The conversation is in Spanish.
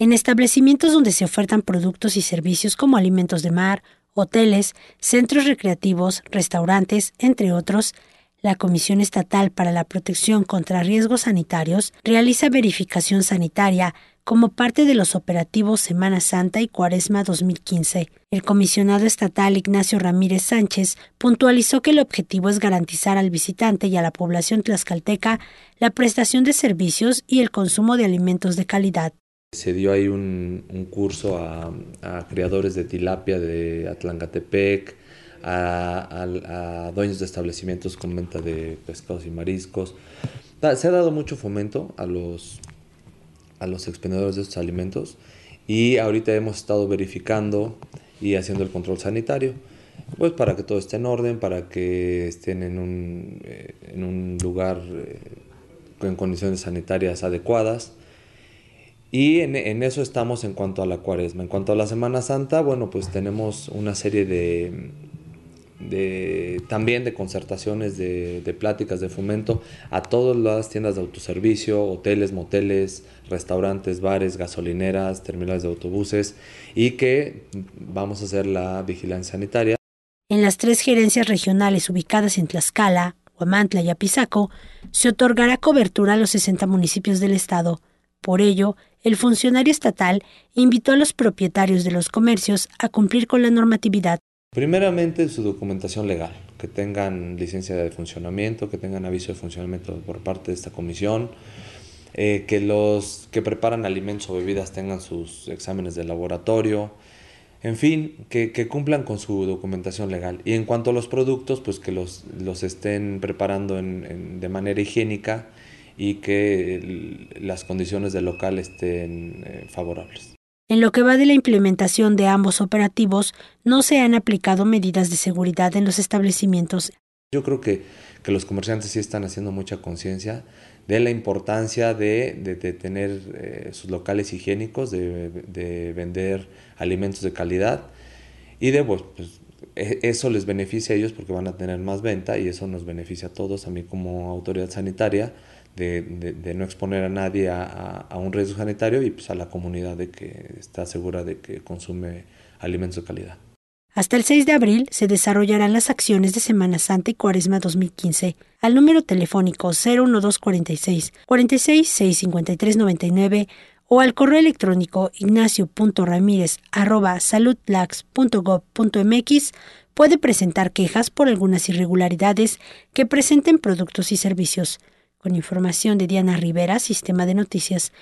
en establecimientos donde se ofertan productos y servicios como alimentos de mar, hoteles, centros recreativos, restaurantes, entre otros, la Comisión Estatal para la Protección contra Riesgos Sanitarios realiza verificación sanitaria como parte de los operativos Semana Santa y Cuaresma 2015. El comisionado estatal Ignacio Ramírez Sánchez puntualizó que el objetivo es garantizar al visitante y a la población tlaxcalteca la prestación de servicios y el consumo de alimentos de calidad. Se dio ahí un, curso a, criadores creadores de tilapia de Atlangatepec, a, dueños de establecimientos con venta de pescados y mariscos. Se ha dado mucho fomento a los, a los expendedores de estos alimentos y ahorita hemos estado verificando y haciendo el control sanitario, pues para que todo esté en orden, para que estén en un, eh, en un lugar en eh, condiciones sanitarias adecuadas y en, eso estamos en cuanto a la cuaresma. En cuanto a la Semana Santa, bueno, pues tenemos una serie de, también de concertaciones, de, de, pláticas, de fomento a todas las tiendas de autoservicio, hoteles, moteles, restaurantes, bares, gasolineras, terminales de autobuses y que vamos a hacer la vigilancia sanitaria. En las tres gerencias regionales ubicadas en Tlaxcala, Huamantla y Apizaco, se otorgará cobertura a los 60 municipios del estado por ello, el funcionario estatal invitó a los propietarios de los comercios a cumplir con la normatividad. Primeramente, su documentación legal, que tengan licencia de funcionamiento, que tengan aviso de funcionamiento por parte de esta comisión, eh, que los que preparan alimentos o bebidas tengan sus exámenes de laboratorio, en fin, que, cumplan con su documentación legal. Y en cuanto a los productos, pues que los, estén preparando de manera higiénica y que las condiciones del local estén eh, favorables. En lo que va de la implementación de ambos operativos, no se han aplicado medidas de seguridad en los establecimientos. Yo creo que, que los comerciantes sí están haciendo mucha conciencia de la importancia de, de, tener eh, sus locales higiénicos, de, de, vender alimentos de calidad y de pues, pues e, eso les beneficia a ellos porque van a tener más venta y eso nos beneficia a todos, a mí como autoridad sanitaria de, no exponer a nadie a, un riesgo sanitario y pues a la comunidad de que está segura de que consume alimentos de calidad. Hasta el 6 de abril se desarrollarán las acciones de Semana Santa y Cuaresma 2015 al número telefónico 01246 4665399 o al correo electrónico mx puede presentar quejas por algunas irregularidades que presenten productos y servicios con información de Diana Rivera, Sistema de Noticias